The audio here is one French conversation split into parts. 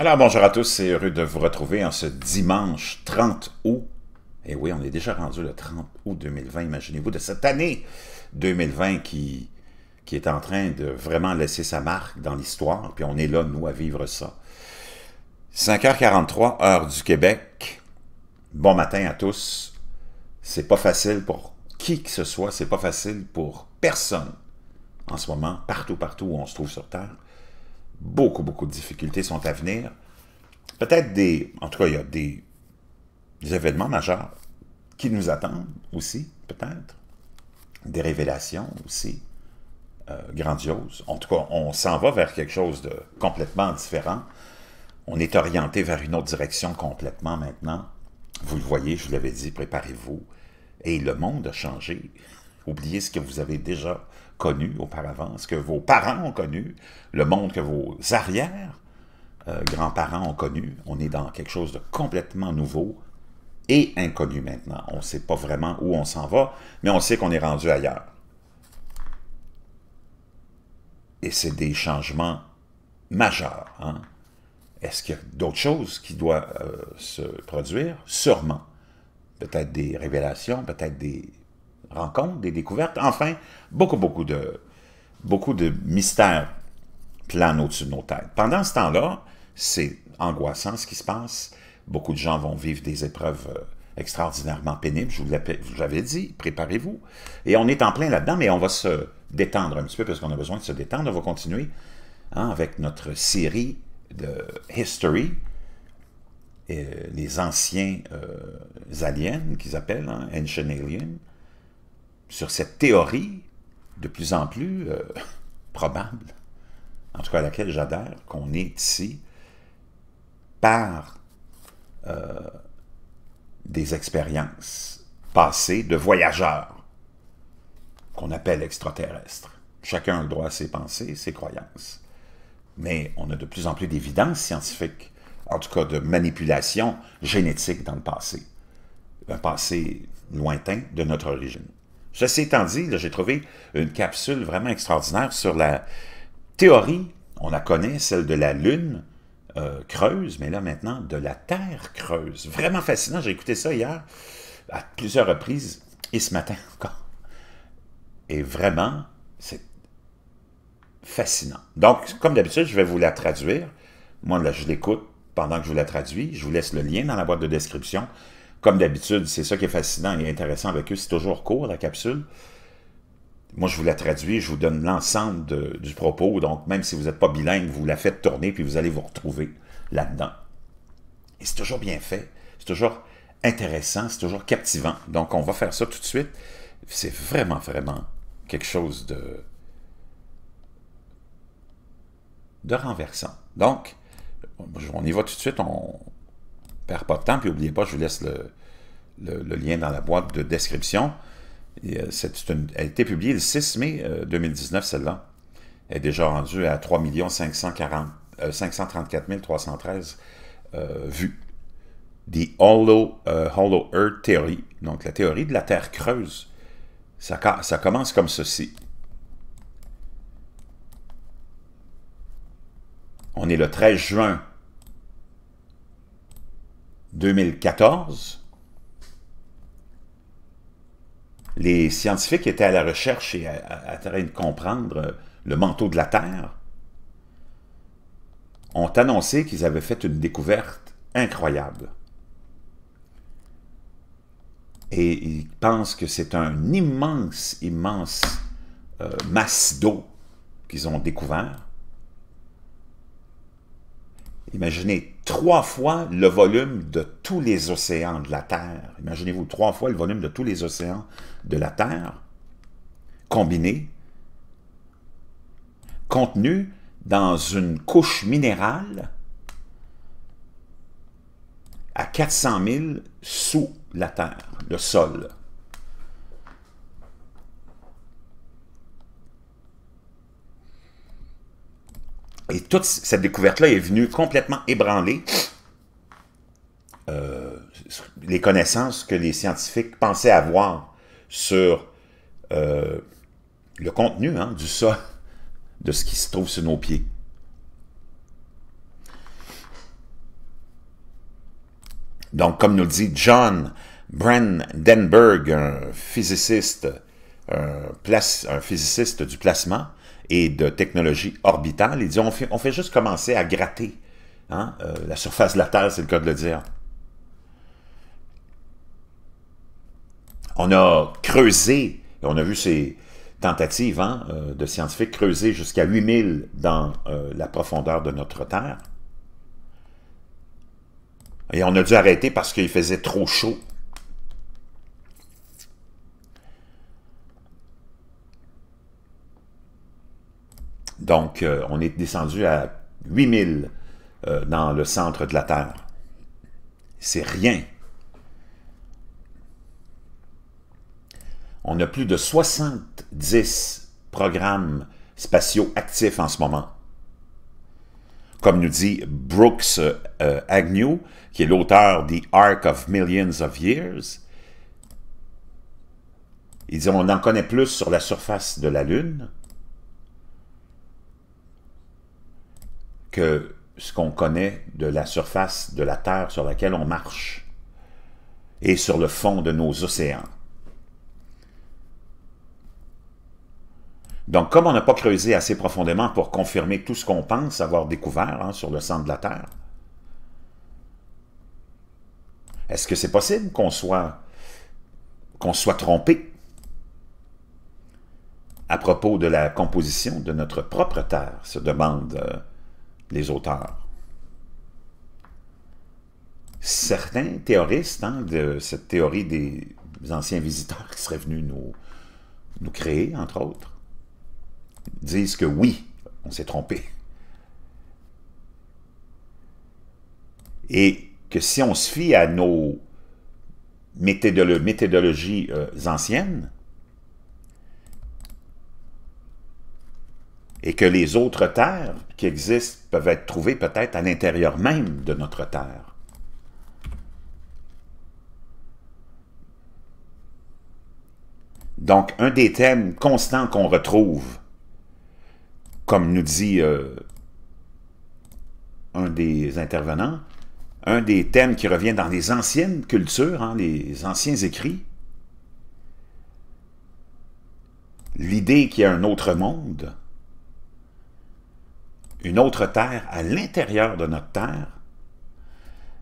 Alors bonjour à tous, c'est heureux de vous retrouver en ce dimanche 30 août. Et eh oui, on est déjà rendu le 30 août 2020, imaginez-vous, de cette année 2020 qui, qui est en train de vraiment laisser sa marque dans l'histoire, puis on est là, nous, à vivre ça. 5h43, heure du Québec. Bon matin à tous. C'est pas facile pour qui que ce soit, c'est pas facile pour personne en ce moment, partout, partout où on se trouve sur Terre beaucoup, beaucoup de difficultés sont à venir. Peut-être des... En tout cas, il y a des, événements majeurs qui nous attendent aussi, peut-être. Des révélations aussi euh, grandioses. En tout cas, on s'en va vers quelque chose de complètement différent. On est orienté vers une autre direction complètement maintenant. Vous le voyez, je vous l'avais dit, préparez-vous. Et le monde a changé. Oubliez ce que vous avez déjà connu auparavant, ce que vos parents ont connu, le monde que vos arrières, euh, grands parents ont connu. On est dans quelque chose de complètement nouveau et inconnu maintenant. On ne sait pas vraiment où on s'en va, mais on sait qu'on est rendu ailleurs. Et c'est des changements majeurs. Hein. Est-ce qu'il y a d'autres choses qui doivent euh, se produire? Sûrement. Peut-être des révélations, peut-être des rencontres, des découvertes. Enfin, beaucoup, beaucoup de, beaucoup de mystères planent au-dessus de nos têtes. Pendant ce temps-là, c'est angoissant ce qui se passe. Beaucoup de gens vont vivre des épreuves euh, extraordinairement pénibles, je vous l'avais dit, préparez-vous. Et on est en plein là-dedans, mais on va se détendre un petit peu parce qu'on a besoin de se détendre. On va continuer hein, avec notre série de History, et euh, les anciens euh, aliens qu'ils appellent, hein, Ancient Alien sur cette théorie de plus en plus euh, probable, en tout cas à laquelle j'adhère, qu'on est ici par euh, des expériences passées de voyageurs qu'on appelle extraterrestres. Chacun a le droit à ses pensées, ses croyances. Mais on a de plus en plus d'évidence scientifique, en tout cas de manipulation génétique dans le passé, un passé lointain de notre origine. Ceci étant dit, j'ai trouvé une capsule vraiment extraordinaire sur la théorie, on la connaît, celle de la Lune euh, creuse, mais là maintenant, de la Terre creuse. Vraiment fascinant, j'ai écouté ça hier à plusieurs reprises, et ce matin encore. Et vraiment, c'est fascinant. Donc, comme d'habitude, je vais vous la traduire. Moi, là, je l'écoute pendant que je vous la traduis. Je vous laisse le lien dans la boîte de description. Comme d'habitude, c'est ça qui est fascinant et intéressant avec eux. C'est toujours court, la capsule. Moi, je vous la traduis, je vous donne l'ensemble du propos. Donc, même si vous n'êtes pas bilingue, vous la faites tourner, puis vous allez vous retrouver là-dedans. Et c'est toujours bien fait. C'est toujours intéressant, c'est toujours captivant. Donc, on va faire ça tout de suite. C'est vraiment, vraiment quelque chose de, de renversant. Donc, on y va tout de suite, on, pas de temps. Puis n'oubliez pas, je vous laisse le, lien dans la boîte de description. Euh, elle a été publiée le 6 mai 2019, euh, celle-là. Elle est déjà rendue à 3 534 313 vues. The Hollow, euh, Hollow, Earth Theory, donc la théorie de la Terre creuse. Ça, ça commence comme ceci. On est le 13 juin 2014, les scientifiques étaient à la recherche et à, train de comprendre euh, le manteau de la Terre, ont annoncé qu'ils avaient fait une découverte incroyable. Et ils pensent que c'est un immense, immense euh, masse d'eau qu'ils ont découvert Imaginez trois fois le volume de tous les océans de la Terre. Imaginez-vous trois fois le volume de tous les océans de la Terre combinés, contenus dans une couche minérale à 400 000 sous la Terre, le sol. Et toute cette découverte-là est venue complètement ébranler euh, les connaissances que les scientifiques pensaient avoir sur euh, le contenu hein, du sol, de ce qui se trouve sous nos pieds. Donc, comme nous le dit John Brandenburg, un physiciste, un, un physiciste du placement, et de technologie orbitale. Il dit, on fait, juste commencer à gratter hein, euh, la surface de la Terre, c'est le cas de le dire. On a creusé, on a vu ces tentatives hein, euh, de scientifiques creuser jusqu'à 8000 dans euh, la profondeur de notre Terre. Et on a dû arrêter parce qu'il faisait trop chaud Donc, euh, on est descendu à 8000 euh, dans le centre de la Terre. C'est rien. On a plus de 70 programmes spatiaux actifs en ce moment. Comme nous dit Brooks euh, Agnew, qui est l'auteur The Arc of Millions of Years, il dit on en connaît plus sur la surface de la Lune, que ce qu'on connaît de la surface de la Terre sur laquelle on marche et sur le fond de nos océans. Donc, comme on n'a pas creusé assez profondément pour confirmer tout ce qu'on pense avoir découvert hein, sur le centre de la Terre, est-ce que c'est possible qu'on soit, qu'on soit trompé à propos de la composition de notre propre Terre, se demande euh, les auteurs. Certains théoristes hein, de cette théorie des anciens visiteurs qui seraient venus nous, nous créer, entre autres, disent que oui, on s'est trompé. Et que si on se fie à nos méthodologies euh, anciennes, et que les autres terres qui existent peuvent être trouvées peut-être à l'intérieur même de notre terre. Donc, un des thèmes constants qu'on retrouve, comme nous dit euh, un des intervenants, un des thèmes qui revient dans les anciennes cultures, hein, les anciens écrits, l'idée qu'il y a un autre monde, une autre terre à l'intérieur de notre terre,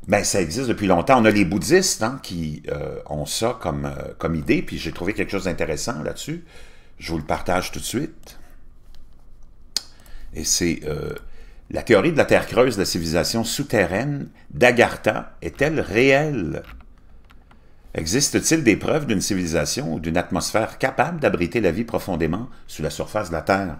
ben, ça existe depuis longtemps. On a les bouddhistes hein, qui euh, ont ça comme, euh, comme idée, puis j'ai trouvé quelque chose d'intéressant là-dessus. Je vous le partage tout de suite. Et c'est euh, la théorie de la Terre creuse de la civilisation souterraine d'Agartha est-elle réelle Existe-t-il des preuves d'une civilisation ou d'une atmosphère capable d'abriter la vie profondément sous la surface de la Terre?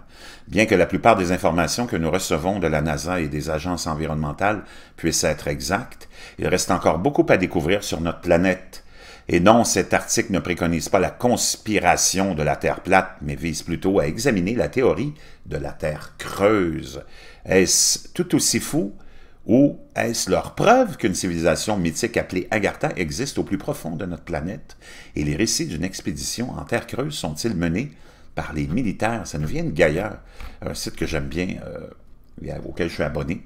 Bien que la plupart des informations que nous recevons de la NASA et des agences environnementales puissent être exactes, il reste encore beaucoup à découvrir sur notre planète. Et non, cet article ne préconise pas la conspiration de la Terre plate, mais vise plutôt à examiner la théorie de la Terre creuse. Est-ce tout aussi fou ou est-ce leur preuve qu'une civilisation mythique appelée Agartha existe au plus profond de notre planète et les récits d'une expédition en terre creuse sont-ils menés par les militaires? Ça nous vient de Gaillard, un site que j'aime bien, euh, et auquel je suis abonné.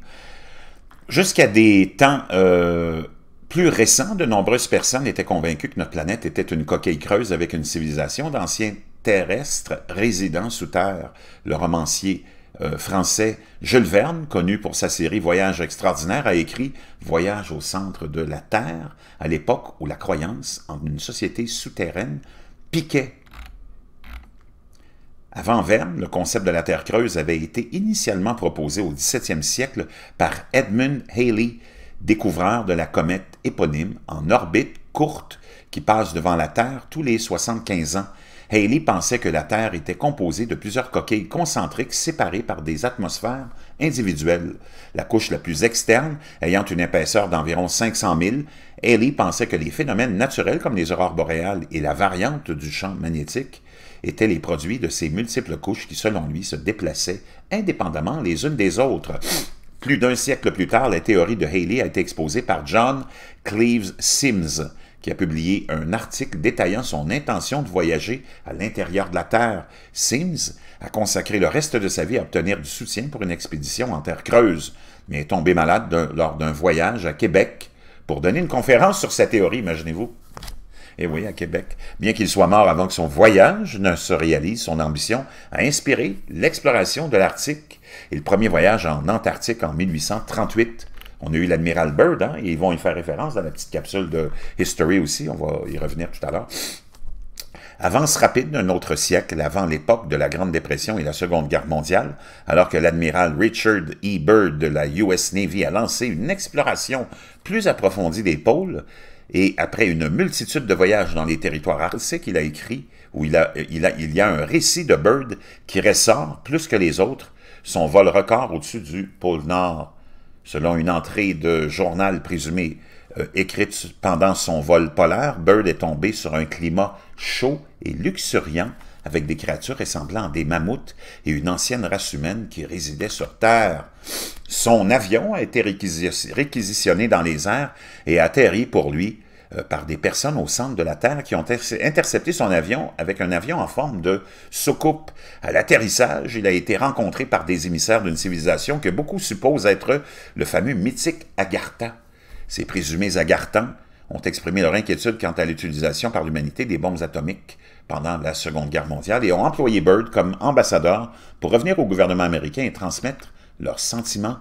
Jusqu'à des temps euh, plus récents, de nombreuses personnes étaient convaincues que notre planète était une coquille creuse avec une civilisation d'anciens terrestres résidant sous terre. Le romancier euh, français Jules Verne, connu pour sa série Voyage extraordinaire, a écrit Voyage au centre de la Terre, à l'époque où la croyance en une société souterraine piquait. Avant Verne, le concept de la Terre creuse avait été initialement proposé au XVIIe siècle par Edmund Halley, découvreur de la comète éponyme en orbite courte qui passe devant la Terre tous les 75 ans Haley pensait que la Terre était composée de plusieurs coquilles concentriques séparées par des atmosphères individuelles. La couche la plus externe, ayant une épaisseur d'environ 500 000, Haley pensait que les phénomènes naturels comme les aurores boréales et la variante du champ magnétique étaient les produits de ces multiples couches qui, selon lui, se déplaçaient indépendamment les unes des autres. Plus d'un siècle plus tard, la théorie de Haley a été exposée par John Cleves Sims, qui a publié un article détaillant son intention de voyager à l'intérieur de la Terre. Sims a consacré le reste de sa vie à obtenir du soutien pour une expédition en terre creuse, mais est tombé malade lors d'un voyage à Québec pour donner une conférence sur sa théorie, imaginez-vous. Et eh oui, à Québec. Bien qu'il soit mort avant que son voyage ne se réalise, son ambition a inspiré l'exploration de l'Arctique et le premier voyage en Antarctique en 1838. On a eu l'Admiral Byrd, hein, et ils vont y faire référence dans la petite capsule de History aussi, on va y revenir tout à l'heure. Avance rapide d'un autre siècle avant l'époque de la Grande Dépression et la Seconde Guerre mondiale, alors que l'admiral Richard E. Byrd de la US Navy a lancé une exploration plus approfondie des pôles, et après une multitude de voyages dans les territoires arctiques, il a écrit, où il, a, il, a, il y a un récit de Byrd qui ressort plus que les autres, son vol record au-dessus du pôle Nord Selon une entrée de journal présumée euh, écrite pendant son vol polaire, Bird est tombé sur un climat chaud et luxuriant avec des créatures ressemblant à des mammouths et une ancienne race humaine qui résidait sur Terre. Son avion a été réquisitionné dans les airs et atterri pour lui euh, par des personnes au centre de la Terre qui ont intercepté son avion avec un avion en forme de soucoupe. À l'atterrissage, il a été rencontré par des émissaires d'une civilisation que beaucoup supposent être le fameux mythique Agartha. Ces présumés Agarthans ont exprimé leur inquiétude quant à l'utilisation par l'humanité des bombes atomiques pendant la Seconde Guerre mondiale et ont employé Byrd comme ambassadeur pour revenir au gouvernement américain et transmettre leurs sentiments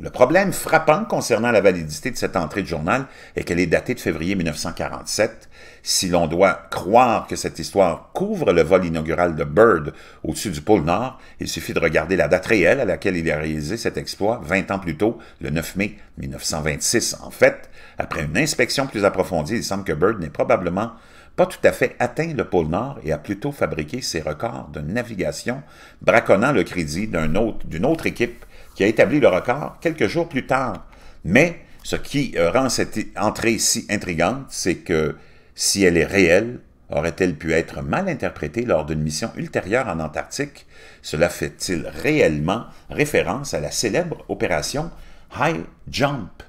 le problème frappant concernant la validité de cette entrée de journal est qu'elle est datée de février 1947. Si l'on doit croire que cette histoire couvre le vol inaugural de Bird au-dessus du pôle Nord, il suffit de regarder la date réelle à laquelle il a réalisé cet exploit 20 ans plus tôt, le 9 mai 1926. En fait, après une inspection plus approfondie, il semble que Bird n'ait probablement pas tout à fait atteint le pôle Nord et a plutôt fabriqué ses records de navigation, braconnant le crédit d'une autre équipe qui a établi le record quelques jours plus tard. Mais ce qui euh, rend cette entrée si intrigante, c'est que si elle est réelle, aurait-elle pu être mal interprétée lors d'une mission ultérieure en Antarctique? Cela fait-il réellement référence à la célèbre opération High Jump?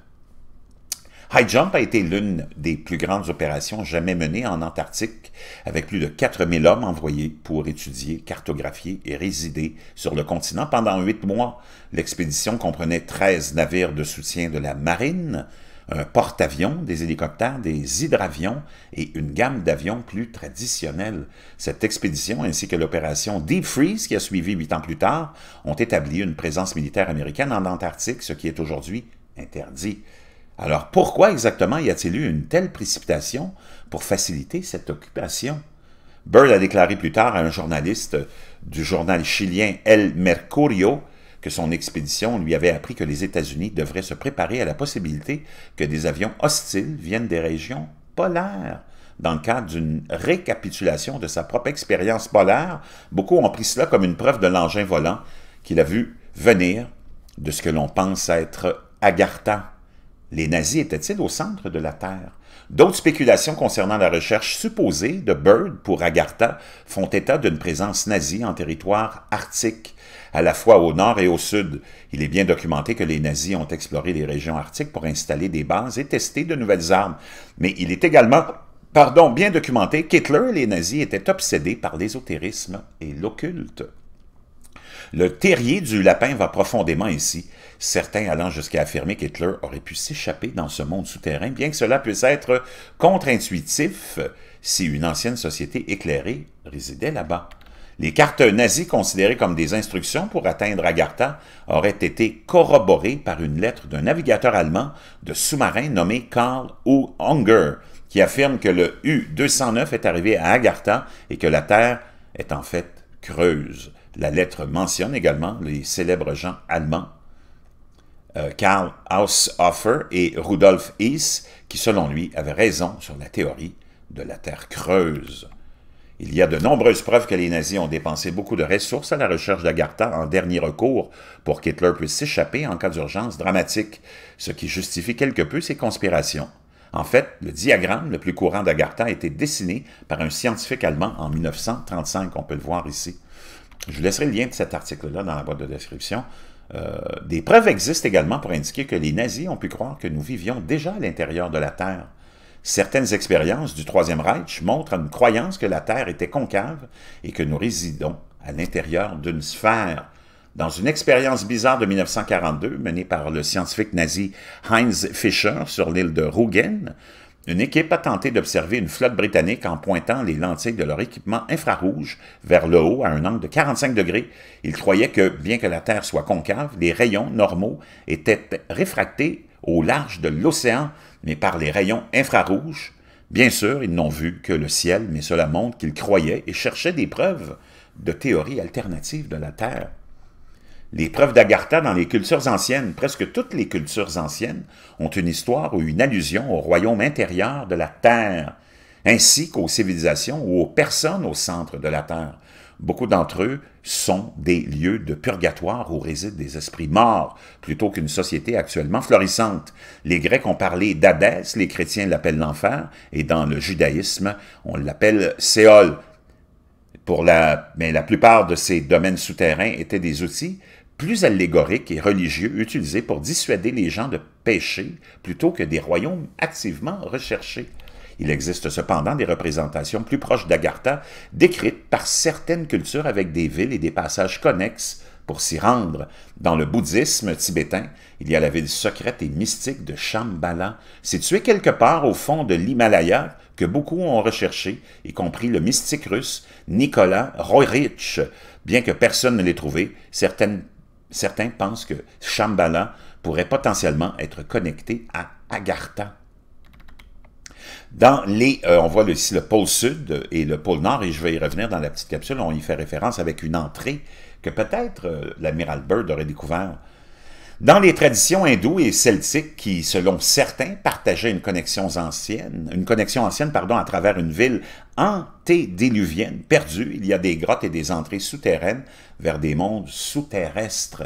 High Jump a été l'une des plus grandes opérations jamais menées en Antarctique, avec plus de 4000 hommes envoyés pour étudier, cartographier et résider sur le continent pendant huit mois. L'expédition comprenait 13 navires de soutien de la marine, un porte-avions, des hélicoptères, des hydravions et une gamme d'avions plus traditionnels. Cette expédition ainsi que l'opération Deep Freeze qui a suivi huit ans plus tard ont établi une présence militaire américaine en Antarctique, ce qui est aujourd'hui interdit. Alors pourquoi exactement y a-t-il eu une telle précipitation pour faciliter cette occupation? Bird a déclaré plus tard à un journaliste du journal chilien El Mercurio que son expédition lui avait appris que les États-Unis devraient se préparer à la possibilité que des avions hostiles viennent des régions polaires. Dans le cadre d'une récapitulation de sa propre expérience polaire, beaucoup ont pris cela comme une preuve de l'engin volant qu'il a vu venir de ce que l'on pense être Agartha, les nazis étaient-ils au centre de la Terre? D'autres spéculations concernant la recherche supposée de Byrd pour Agartha font état d'une présence nazie en territoire arctique, à la fois au nord et au sud. Il est bien documenté que les nazis ont exploré les régions arctiques pour installer des bases et tester de nouvelles armes, mais il est également pardon, bien documenté qu'Hitler et les nazis étaient obsédés par l'ésotérisme et l'occulte. Le terrier du lapin va profondément ici, certains allant jusqu'à affirmer qu'Hitler aurait pu s'échapper dans ce monde souterrain, bien que cela puisse être contre-intuitif si une ancienne société éclairée résidait là-bas. Les cartes nazies considérées comme des instructions pour atteindre Agartha auraient été corroborées par une lettre d'un navigateur allemand de sous-marin nommé Karl U. Unger, qui affirme que le U-209 est arrivé à Agartha et que la Terre est en fait creuse. La lettre mentionne également les célèbres gens allemands euh, Karl Haushofer et Rudolf Hess, qui selon lui avaient raison sur la théorie de la Terre creuse. Il y a de nombreuses preuves que les nazis ont dépensé beaucoup de ressources à la recherche d'Agartha en dernier recours pour qu'Hitler puisse s'échapper en cas d'urgence dramatique, ce qui justifie quelque peu ses conspirations. En fait, le diagramme le plus courant d'Agartha a été dessiné par un scientifique allemand en 1935, on peut le voir ici. Je vous laisserai le lien de cet article-là dans la boîte de description. Euh, des preuves existent également pour indiquer que les nazis ont pu croire que nous vivions déjà à l'intérieur de la Terre. Certaines expériences du Troisième Reich montrent une croyance que la Terre était concave et que nous résidons à l'intérieur d'une sphère. Dans une expérience bizarre de 1942 menée par le scientifique nazi Heinz Fischer sur l'île de Rügen, une équipe a tenté d'observer une flotte britannique en pointant les lentilles de leur équipement infrarouge vers le haut à un angle de 45 degrés. Ils croyaient que, bien que la Terre soit concave, les rayons normaux étaient réfractés au large de l'océan, mais par les rayons infrarouges. Bien sûr, ils n'ont vu que le ciel, mais cela montre qu'ils croyaient et cherchaient des preuves de théories alternatives de la Terre. Les preuves d'Agartha dans les cultures anciennes, presque toutes les cultures anciennes, ont une histoire ou une allusion au royaume intérieur de la Terre, ainsi qu'aux civilisations ou aux personnes au centre de la Terre. Beaucoup d'entre eux sont des lieux de purgatoire où résident des esprits morts, plutôt qu'une société actuellement florissante. Les Grecs ont parlé d'Hadès, les chrétiens l'appellent l'enfer, et dans le judaïsme, on l'appelle Séol. Pour la, mais la plupart de ces domaines souterrains étaient des outils plus allégorique et religieux utilisés pour dissuader les gens de pécher plutôt que des royaumes activement recherchés. Il existe cependant des représentations plus proches d'Agartha, décrites par certaines cultures avec des villes et des passages connexes pour s'y rendre. Dans le bouddhisme tibétain, il y a la ville secrète et mystique de Shambhala, située quelque part au fond de l'Himalaya, que beaucoup ont recherché, y compris le mystique russe Nicolas Roerich. Bien que personne ne l'ait trouvé, certaines certains pensent que Shambhala pourrait potentiellement être connecté à Agartha. Dans les, euh, on voit ici le pôle sud et le pôle nord, et je vais y revenir dans la petite capsule, on y fait référence avec une entrée que peut-être euh, l'amiral Byrd aurait découvert dans les traditions hindoues et celtiques qui, selon certains, partageaient une connexion ancienne, une connexion ancienne pardon, à travers une ville antédiluvienne, perdue, il y a des grottes et des entrées souterraines vers des mondes souterrestres.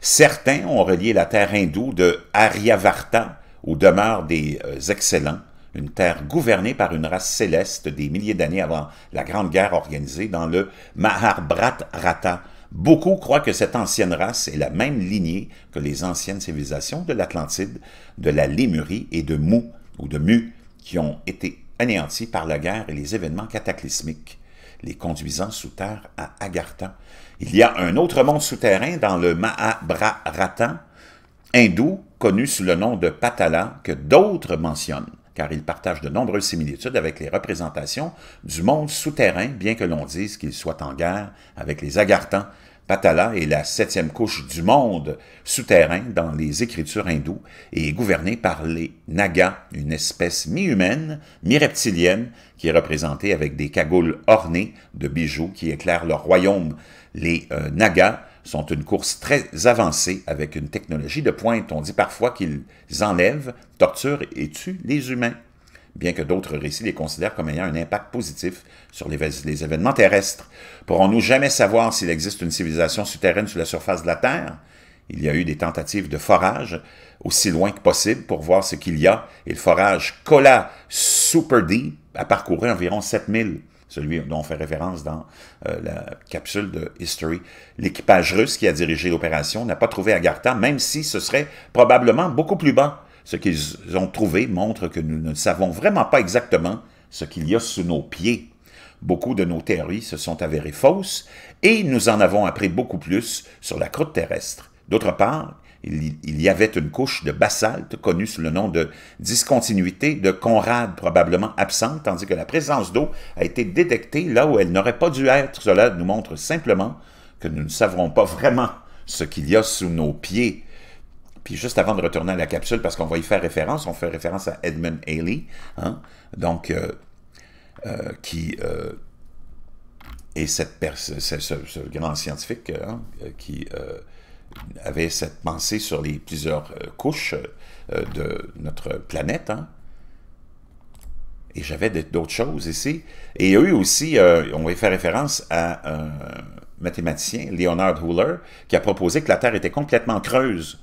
Certains ont relié la terre hindoue de Aryavarta, aux demeures des euh, excellents, une terre gouvernée par une race céleste des milliers d'années avant la Grande Guerre organisée dans le Mahabharata, Beaucoup croient que cette ancienne race est la même lignée que les anciennes civilisations de l'Atlantide, de la Lémurie et de Mou, ou de Mu, qui ont été anéanties par la guerre et les événements cataclysmiques, les conduisant sous terre à Agartha. Il y a un autre monde souterrain dans le Mahabharata hindou, connu sous le nom de Patala, que d'autres mentionnent car il partage de nombreuses similitudes avec les représentations du monde souterrain, bien que l'on dise qu'il soit en guerre avec les Agartans. Patala est la septième couche du monde souterrain dans les écritures hindoues et est gouvernée par les Nagas, une espèce mi-humaine, mi-reptilienne, qui est représentée avec des cagoules ornées de bijoux qui éclairent leur royaume. Les euh, Nagas sont une course très avancée avec une technologie de pointe. On dit parfois qu'ils enlèvent, torturent et tuent les humains, bien que d'autres récits les considèrent comme ayant un impact positif sur les, événements terrestres. Pourrons-nous jamais savoir s'il existe une civilisation souterraine sous la surface de la Terre? Il y a eu des tentatives de forage aussi loin que possible pour voir ce qu'il y a, et le forage Cola Super Deep a parcouru environ 7000 celui dont on fait référence dans euh, la capsule de History. L'équipage russe qui a dirigé l'opération n'a pas trouvé Agartha, même si ce serait probablement beaucoup plus bas. Ce qu'ils ont trouvé montre que nous ne savons vraiment pas exactement ce qu'il y a sous nos pieds. Beaucoup de nos théories se sont avérées fausses et nous en avons appris beaucoup plus sur la croûte terrestre. D'autre part, il, y avait une couche de basalte connue sous le nom de discontinuité de Conrad, probablement absente, tandis que la présence d'eau a été détectée là où elle n'aurait pas dû être. Cela nous montre simplement que nous ne savons pas vraiment ce qu'il y a sous nos pieds. Puis juste avant de retourner à la capsule, parce qu'on va y faire référence, on fait référence à Edmund Haley, hein, donc euh, euh, qui euh, est cette ce, ce, grand scientifique hein, qui avait cette pensée sur les plusieurs euh, couches euh, de notre planète. Hein. Et j'avais d'autres choses ici. Et eux aussi, euh, on va faire référence à un mathématicien, Leonard Huller, qui a proposé que la Terre était complètement creuse.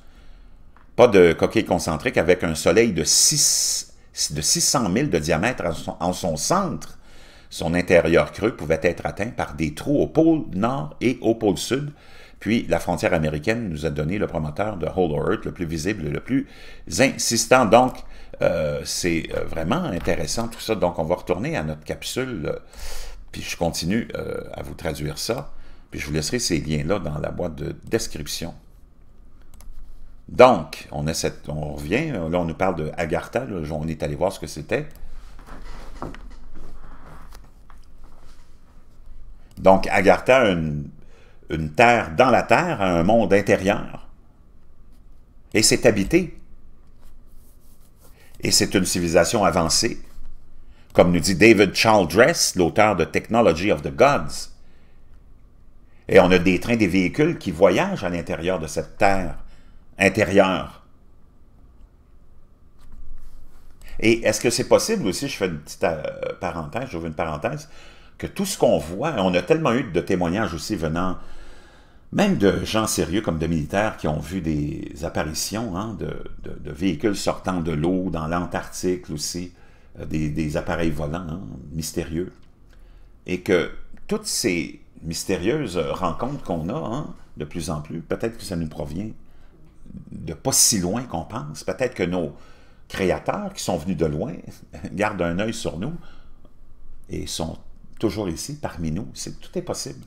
Pas de coquille concentrique avec un soleil de, de 600 000 de diamètre en son, en son centre. Son intérieur creux pouvait être atteint par des trous au pôle nord et au pôle sud, puis la frontière américaine nous a donné le promoteur de Whole Earth, le plus visible et le plus insistant. Donc, euh, c'est euh, vraiment intéressant tout ça. Donc, on va retourner à notre capsule, euh, puis je continue à vous traduire ça. Puis je vous laisserai ces liens-là dans la boîte de description. Donc, on, on revient, là on nous parle de Agartha, on est allé voir ce que c'était. Donc, Agartha, une une terre dans la terre à un monde intérieur. Et c'est habité. Et c'est une civilisation avancée. Comme nous dit David Childress, l'auteur de Technology of the Gods. Et on a des trains, des véhicules qui voyagent à l'intérieur de cette terre intérieure. Et est-ce que c'est possible aussi, je fais une petite euh, parenthèse, j'ouvre une parenthèse, que tout ce qu'on voit, on a tellement eu de témoignages aussi venant même de gens sérieux comme de militaires qui ont vu des apparitions hein, de, véhicules sortant de l'eau, dans l'Antarctique aussi, euh, des, appareils volants hein, mystérieux. Et que toutes ces mystérieuses rencontres qu'on a hein, de plus en plus, peut-être que ça nous provient de pas si loin qu'on pense, peut-être que nos créateurs qui sont venus de loin gardent un œil sur nous et sont toujours ici parmi nous. C'est tout est possible.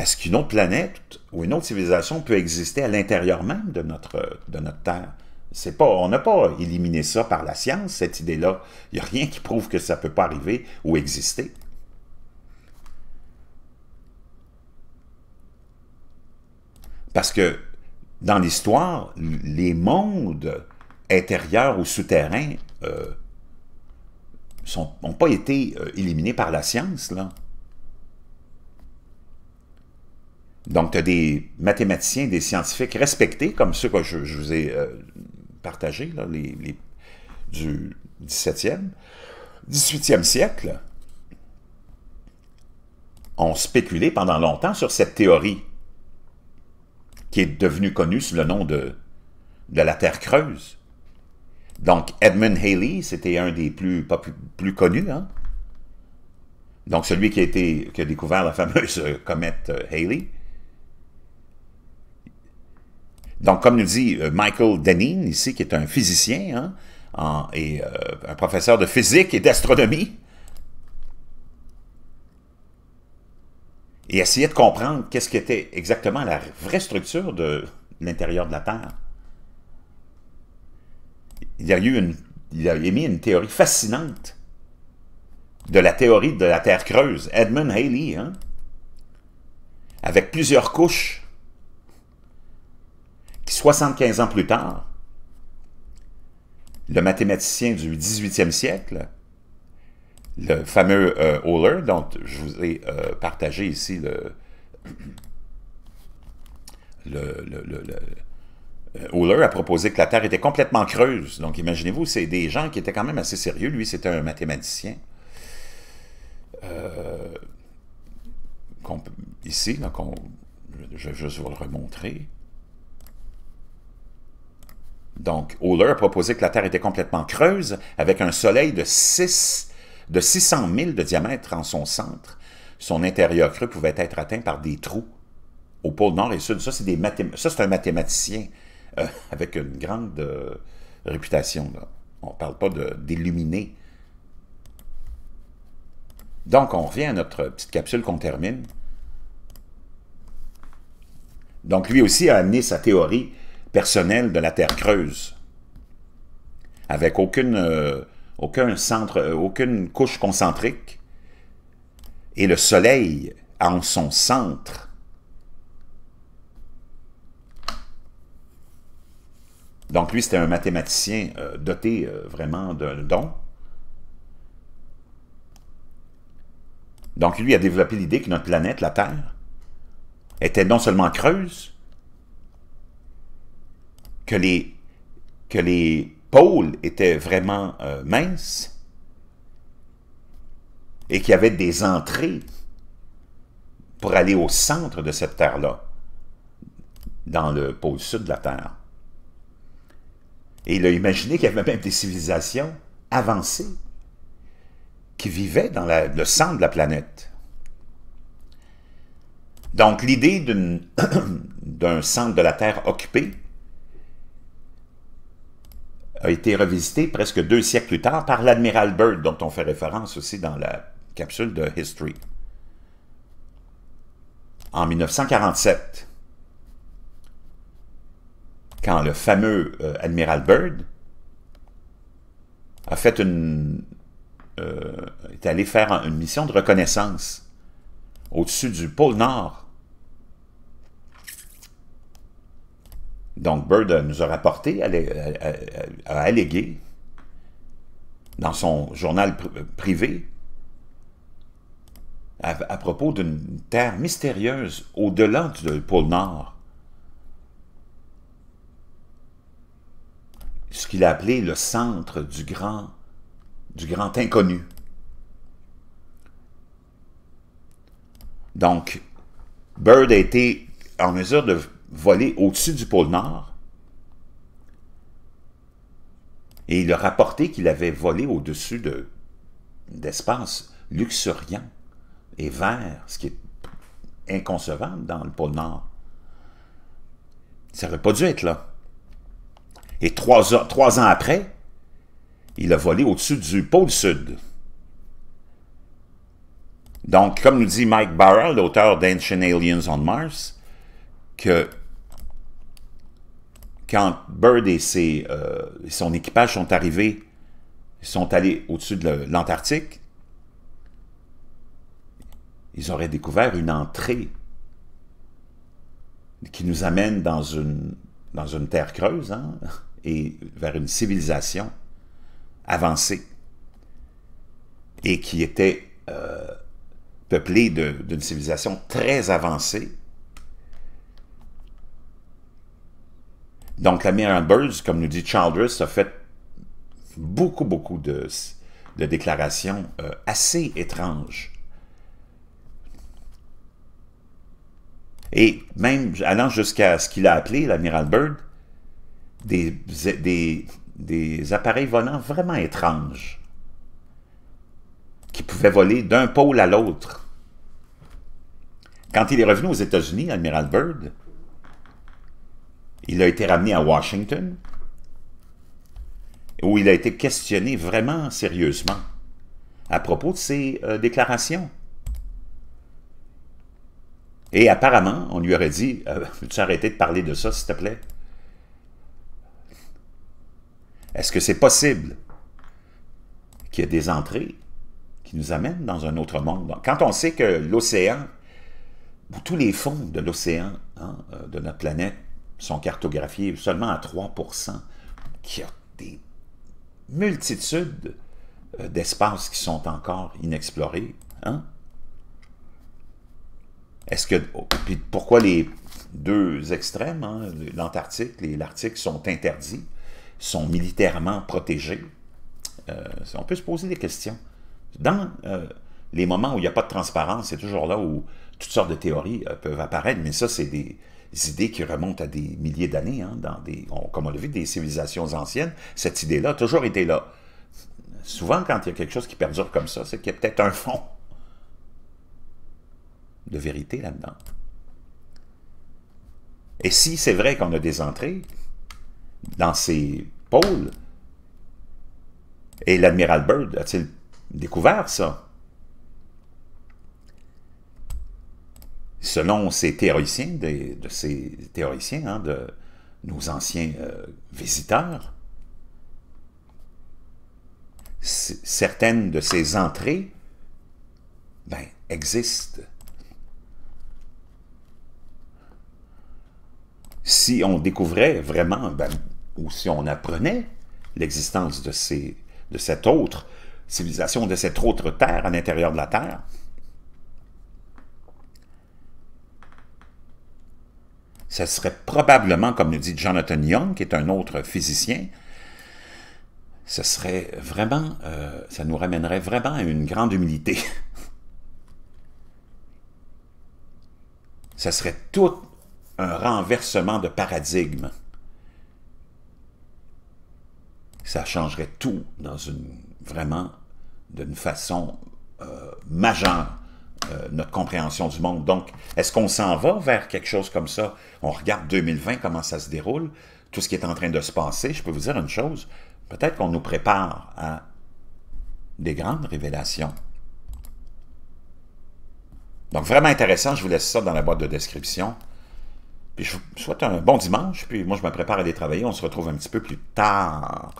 est-ce qu'une autre planète ou une autre civilisation peut exister à l'intérieur même de notre, de notre Terre? C'est pas, on n'a pas éliminé ça par la science, cette idée-là. Il n'y a rien qui prouve que ça ne peut pas arriver ou exister. Parce que dans l'histoire, les mondes intérieurs ou souterrains n'ont euh, pas été euh, éliminés par la science. Là. Donc, tu as des mathématiciens, des scientifiques respectés, comme ceux que je, vous ai euh, partagés, les, du 17e, 18e siècle, ont spéculé pendant longtemps sur cette théorie qui est devenue connue sous le nom de, de la Terre creuse. Donc, Edmund Haley, c'était un des plus, connus, hein. Donc, celui qui a, été, qui a découvert la fameuse comète euh, Haley. Donc, comme nous dit euh, Michael Denin, ici, qui est un physicien, hein, et euh, un professeur de physique et d'astronomie, et essayer de comprendre qu'est-ce qui était exactement la vraie structure de l'intérieur de la Terre. Il a, eu une, il a émis une théorie fascinante de la théorie de la Terre creuse, Edmund Haley, hein, avec plusieurs couches 75 ans plus tard, le mathématicien du 18e siècle, le fameux euh, Euler, dont je vous ai euh, partagé ici le, euh, Euler a proposé que la Terre était complètement creuse. Donc, imaginez-vous, c'est des gens qui étaient quand même assez sérieux. Lui, c'était un mathématicien. ici, je vais juste vous le remontrer. Donc, Euler a proposé que la Terre était complètement creuse, avec un soleil de, de 600 000 de diamètre en son centre. Son intérieur creux pouvait être atteint par des trous au pôle Nord et Sud. Ça, c'est un mathématicien euh, avec une grande euh, réputation. On ne parle pas d'illuminé. Donc, on revient à notre petite capsule qu'on termine. Donc, lui aussi a amené sa théorie personnel de la Terre creuse, avec aucune, euh, euh, aucune couche concentrique, et le Soleil en son centre. Donc lui, c'était un mathématicien euh, doté vraiment d'un don. Donc lui a développé l'idée que notre planète, la Terre, était non seulement creuse, que les, que les pôles étaient vraiment euh, minces et qu'il y avait des entrées pour aller au centre de cette Terre-là, dans le pôle sud de la Terre. Et il a imaginé qu'il y avait même des civilisations avancées qui vivaient dans le centre de la planète. Donc l'idée d'un centre de la Terre occupé a été revisité presque deux siècles plus tard par l'admiral Byrd, dont on fait référence aussi dans la capsule de History. En 1947, quand le fameux euh, admiral Byrd a fait une, euh, est allé faire une mission de reconnaissance au-dessus du pôle Nord Donc, Bird nous a rapporté, a allégué dans son journal privé à, propos d'une terre mystérieuse au-delà du pôle Nord. Ce qu'il a appelé le centre du grand, du grand inconnu. Donc, Bird a été en mesure de volé au-dessus du pôle Nord et il a rapporté qu'il avait volé au-dessus d'espaces luxuriants et verts, ce qui est inconcevable dans le pôle Nord. Ça n'aurait pas dû être là. Et trois, ans, trois ans après, il a volé au-dessus du pôle Sud. Donc, comme nous dit Mike Barra, l'auteur d'Ancient Aliens on Mars, que quand Bird euh, et son équipage sont arrivés, ils sont allés au-dessus de l'Antarctique, ils auraient découvert une entrée qui nous amène dans une, dans une terre creuse hein, et vers une civilisation avancée et qui était euh, peuplée d'une civilisation très avancée Donc, l'amiral Byrd, comme nous dit Childress, a fait beaucoup, beaucoup de, de déclarations euh, assez étranges. Et même allant jusqu'à ce qu'il a appelé, l'amiral Byrd, des, des, des, appareils volants vraiment étranges qui pouvaient voler d'un pôle à l'autre. Quand il est revenu aux États-Unis, l'amiral Byrd, il a été ramené à Washington, où il a été questionné vraiment sérieusement à propos de ses euh, déclarations. Et apparemment, on lui aurait dit euh, « Peux-tu arrêter de parler de ça, s'il te plaît? » Est-ce que c'est possible qu'il y ait des entrées qui nous amènent dans un autre monde? Quand on sait que l'océan, ou tous les fonds de l'océan hein, euh, de notre planète sont cartographiés seulement à 3 qui a des multitudes euh, d'espaces qui sont encore inexplorés. Hein? Est-ce que... Oh, pourquoi les deux extrêmes, hein, l'Antarctique et l'Arctique, sont interdits, sont militairement protégés? Euh, on peut se poser des questions. Dans euh, les moments où il n'y a pas de transparence, c'est toujours là où toutes sortes de théories peuvent apparaître, mais ça, c'est des, idées qui remontent à des milliers d'années, hein, dans des, comme on l'a vu, des civilisations anciennes, cette idée-là a toujours été là. Souvent, quand il y a quelque chose qui perdure comme ça, c'est qu'il y a peut-être un fond de vérité là-dedans. Et si c'est vrai qu'on a des entrées dans ces pôles, et l'admiral Byrd a-t-il découvert ça? selon ces théoriciens, de ces théoriciens, hein, de nos anciens euh, visiteurs, certaines de ces entrées ben, existent. Si on découvrait vraiment, ben, ou si on apprenait l'existence de cette autre civilisation, de cette autre terre à l'intérieur de la Terre, Ce serait probablement, comme nous dit Jonathan Young, qui est un autre physicien, ce serait vraiment, euh, ça nous ramènerait vraiment à une grande humilité. ça serait tout un renversement de paradigme. Ça changerait tout dans une, vraiment d'une façon euh, majeure. Euh, notre compréhension du monde. Donc, est-ce qu'on s'en va vers quelque chose comme ça? On regarde 2020, comment ça se déroule, tout ce qui est en train de se passer. Je peux vous dire une chose, peut-être qu'on nous prépare à des grandes révélations. Donc, vraiment intéressant, je vous laisse ça dans la boîte de description. Puis je vous souhaite un bon dimanche, puis moi je me prépare à aller travailler, on se retrouve un petit peu plus tard.